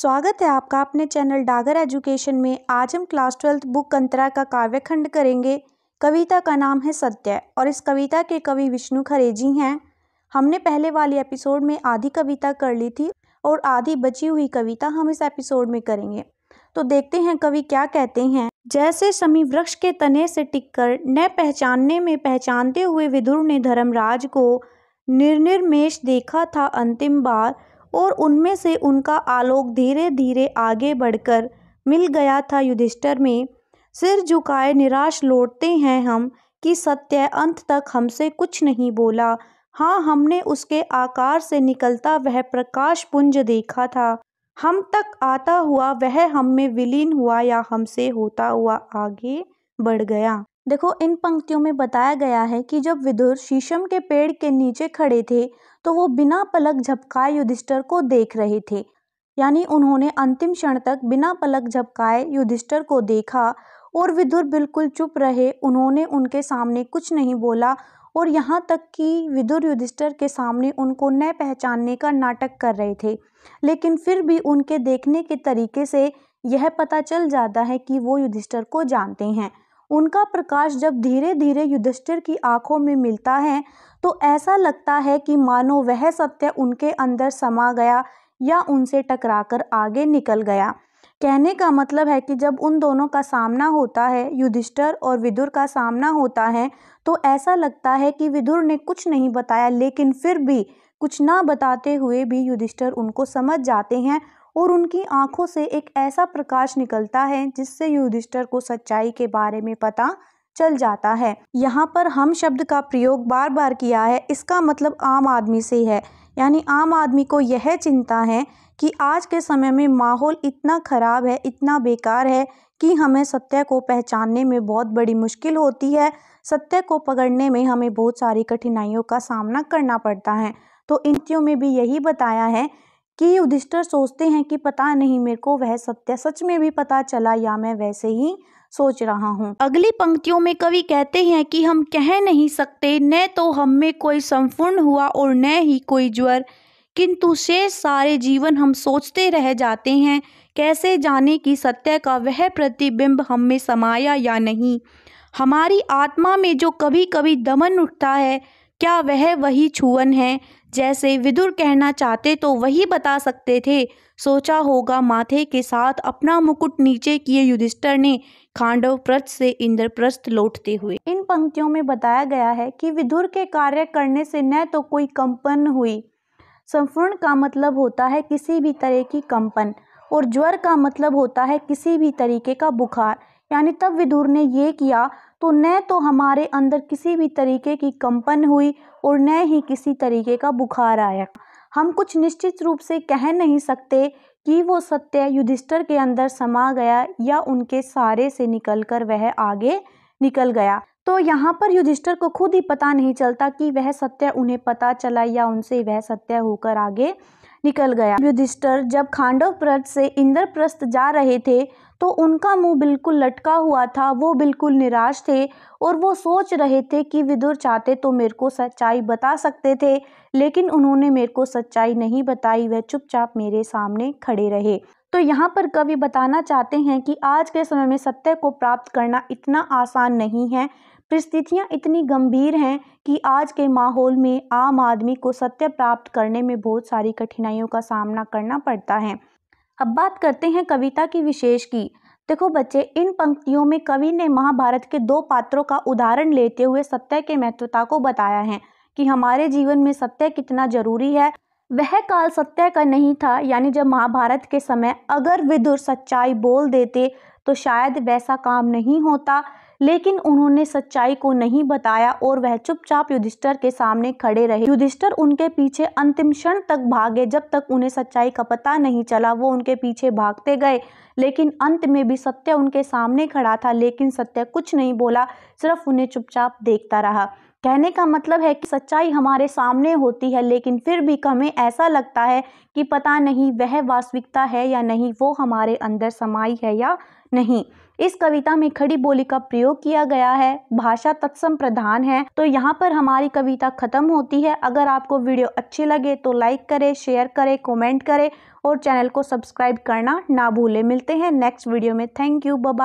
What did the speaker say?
स्वागत है आपका अपने चैनल डागर एजुकेशन में आज हम क्लास ट्वेल्थ बुक अंतरा का खंड करेंगे कविता का नाम है सत्य और इस कविता के कवि विष्णु खरेजी हैं हमने पहले वाले एपिसोड में आधी कविता कर ली थी और आधी बची हुई कविता हम इस एपिसोड में करेंगे तो देखते हैं कवि क्या कहते हैं जैसे समी वृक्ष के तने से टिककर न पहचानने में पहचानते हुए विदुर ने धर्मराज को निर्निर्मेश देखा था अंतिम बार और उनमें से उनका आलोक धीरे धीरे आगे बढ़कर मिल गया था युधिष्ठर में सिर झुकाए निराश लौटते हैं हम कि सत्य अंत तक हमसे कुछ नहीं बोला हाँ हमने उसके आकार से निकलता वह प्रकाश पुंज देखा था हम तक आता हुआ वह हम में विलीन हुआ या हमसे होता हुआ आगे बढ़ गया देखो इन पंक्तियों में बताया गया है कि जब विदुर शीशम के पेड़ के नीचे खड़े थे तो वो बिना पलक झपकाए युधिष्ठर को देख रहे थे यानी उन्होंने अंतिम क्षण तक बिना पलक झपकाए युधिष्ठर को देखा और विदुर बिल्कुल चुप रहे उन्होंने उनके सामने कुछ नहीं बोला और यहाँ तक कि विदुर युधिष्ठर के सामने उनको न पहचानने का नाटक कर रहे थे लेकिन फिर भी उनके देखने के तरीके से यह पता चल जाता है कि वो युधिष्ठर को जानते हैं उनका प्रकाश जब धीरे धीरे युधिष्ठिर की आंखों में मिलता है तो ऐसा लगता है कि मानो वह सत्य उनके अंदर समा गया या उनसे टकराकर आगे निकल गया कहने का मतलब है कि जब उन दोनों का सामना होता है युधिष्ठर और विदुर का सामना होता है तो ऐसा लगता है कि विदुर ने कुछ नहीं बताया लेकिन फिर भी कुछ ना बताते हुए भी युधिष्ठर उनको समझ जाते हैं और उनकी आंखों से एक ऐसा प्रकाश निकलता है जिससे युधिष्ठर को सच्चाई के बारे में पता चल जाता है यहाँ पर हम शब्द का प्रयोग बार बार किया है इसका मतलब आम आदमी से है यानी आम आदमी को यह चिंता है कि आज के समय में माहौल इतना ख़राब है इतना बेकार है कि हमें सत्य को पहचानने में बहुत बड़ी मुश्किल होती है सत्य को पकड़ने में हमें बहुत सारी कठिनाइयों का सामना करना पड़ता है तो इन में भी यही बताया है कि युधिष्ठर सोचते हैं कि पता नहीं मेरे को वह सत्य सच में भी पता चला या मैं वैसे ही सोच रहा हूँ अगली पंक्तियों में कवि कहते हैं कि हम कह नहीं सकते न तो हम में कोई संपूर्ण हुआ और न ही कोई ज्वर किंतु शेष सारे जीवन हम सोचते रह जाते हैं कैसे जाने कि सत्य का वह प्रतिबिंब हम में समाया या नहीं हमारी आत्मा में जो कभी कभी दमन उठता है क्या वह वही छुअन है जैसे विदुर कहना चाहते तो वही बता सकते थे सोचा होगा माथे के साथ अपना मुकुट नीचे किए युधिष्ठर ने खांडव प्रस्थ से इंद्रप्रस्थ लौटते हुए इन पंक्तियों में बताया गया है कि विदुर के कार्य करने से न तो कोई कंपन हुई संपूर्ण का मतलब होता है किसी भी तरह की कंपन और ज्वर का मतलब होता है किसी भी तरीके का बुखार यानी तब विदुर ने ये किया तो न तो हमारे अंदर किसी भी तरीके की कंपन हुई और न ही किसी तरीके का बुखार आया हम कुछ निश्चित रूप से कह नहीं सकते कि वो सत्य युधिष्ठर के अंदर समा गया या उनके सारे से निकलकर वह आगे निकल गया तो यहाँ पर युधिष्ठर को खुद ही पता नहीं चलता कि वह सत्य उन्हें पता चला या उनसे वह सत्य होकर आगे निकल गया युधिष्ठर जब खांडव प्रस्थ से इंद्रप्रस्थ जा रहे थे तो उनका मुंह बिल्कुल लटका हुआ था वो बिल्कुल निराश थे और वो सोच रहे थे कि विदुर चाहते तो मेरे को सच्चाई बता सकते थे लेकिन उन्होंने मेरे को सच्चाई नहीं बताई वह चुपचाप मेरे सामने खड़े रहे तो यहाँ पर कवि बताना चाहते हैं कि आज के समय में सत्य को प्राप्त करना इतना आसान नहीं है परिस्थितियाँ इतनी गंभीर हैं कि आज के माहौल में आम आदमी को सत्य प्राप्त करने में बहुत सारी कठिनाइयों का सामना करना पड़ता है अब बात करते हैं कविता की विशेष की देखो बच्चे इन पंक्तियों में कवि ने महाभारत के दो पात्रों का उदाहरण लेते हुए सत्य के महत्वता को बताया है कि हमारे जीवन में सत्य कितना जरूरी है वह काल सत्य का नहीं था यानी जब महाभारत के समय अगर विदुर सच्चाई बोल देते तो शायद वैसा काम नहीं होता लेकिन उन्होंने सच्चाई को नहीं बताया और वह चुपचाप युधिष्ठर के सामने खड़े रहे युधिष्ठर उनके पीछे अंतिम क्षण तक भागे जब तक उन्हें सच्चाई का पता नहीं चला वो उनके पीछे भागते गए लेकिन अंत में भी सत्य उनके सामने खड़ा था लेकिन सत्य कुछ नहीं बोला सिर्फ उन्हें चुपचाप देखता रहा कहने का मतलब है कि सच्चाई हमारे सामने होती है लेकिन फिर भी हमें ऐसा लगता है कि पता नहीं वह वास्तविकता है या नहीं वो हमारे अंदर समाई है या नहीं इस कविता में खड़ी बोली का प्रयोग किया गया है भाषा तत्सम प्रधान है तो यहाँ पर हमारी कविता खत्म होती है अगर आपको वीडियो अच्छी लगे तो लाइक करें शेयर करें कमेंट करें और चैनल को सब्सक्राइब करना ना भूलें मिलते हैं नेक्स्ट वीडियो में थैंक यू बाय